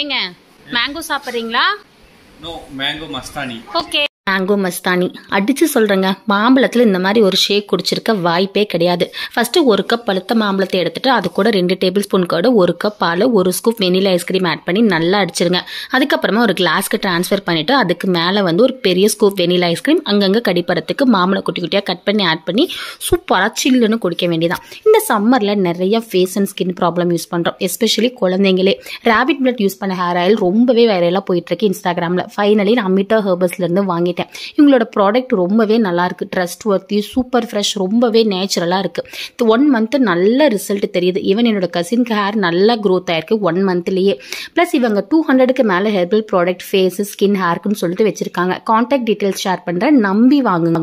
ஏங்க மேங்கோ சாப்பிட்றீங்களா no mango mastani okay mango mastani அடித்து சொல்கிறேங்க மாம்பழத்தில் இந்த மாதிரி ஒரு ஷேக் குடிச்சிருக்க வாய்ப்பே கிடையாது ஃபஸ்ட்டு ஒரு கப் பழுத்த மாம்பழத்தை எடுத்துகிட்டு அது கூட ரெண்டு டேபிள் ஸ்பூன் கூட ஒரு கப் பால் ஒரு ஸ்கூப் வெனிலா ஐஸ்கிரீம் ஆட் பண்ணி நல்லா அடிச்சிருங்க அதுக்கப்புறமா ஒரு கிளாஸ்க்கு ட்ரான்ஸ்ஃபர் பண்ணிவிட்டு அதுக்கு மேலே வந்து ஒரு பெரிய ஸ்கூப் வெனிலா ஐஸ்கிரீம் அங்கங்கே கடிப்படத்துக்கு மாம்பழம் குட்டி குட்டியாக கட் பண்ணி ஆட் பண்ணி சூப்பராக சில்லுன்னு குடிக்க வேண்டியதான் இந்த சம்மரில் நிறைய face and skin problem use பண்ணுறோம் எஸ்பெஷலி குழந்தைங்களே ரேபிட் பிளட் யூஸ் பண்ண ஹேர் ஆயில் ரொம்பவே வைரலாக போயிட்டுருக்கு இன்ஸ்டாகிராமில் ஃபைனலி நான் அமிட்டா ஹர்பஸ்லேருந்து வாங்கிட்டேன் இவங்களோட ப்ராடக்ட் ரொம்பவே நல்லாயிருக்கு ட்ரஸ்ட் ஒர்த்தி சூப்பர் ஃப்ரெஷ் ரொம்பவே நேச்சுரலாக இருக்குது ஒன் மந்த்து நல்ல ரிசல்ட் தெரியுது ஈவன் என்னோட கசின்க்கு ஹேர் நல்லா க்ரோத் ஆயிருக்கு ஒன் மந்த்லேயே ப்ளஸ் இவங்க டூ ஹண்ட்ரடுக்கு மேலே ஹெர்பல் ப்ராடக்ட் ஃபேஸு ஸ்கின் ஹேருக்குன்னு சொல்லிட்டு வச்சுருக்காங்க கான்டாக்ட் டீட்டெயில்ஸ் ஷேர் பண்ணுறேன் நம்பி வாங்குங்க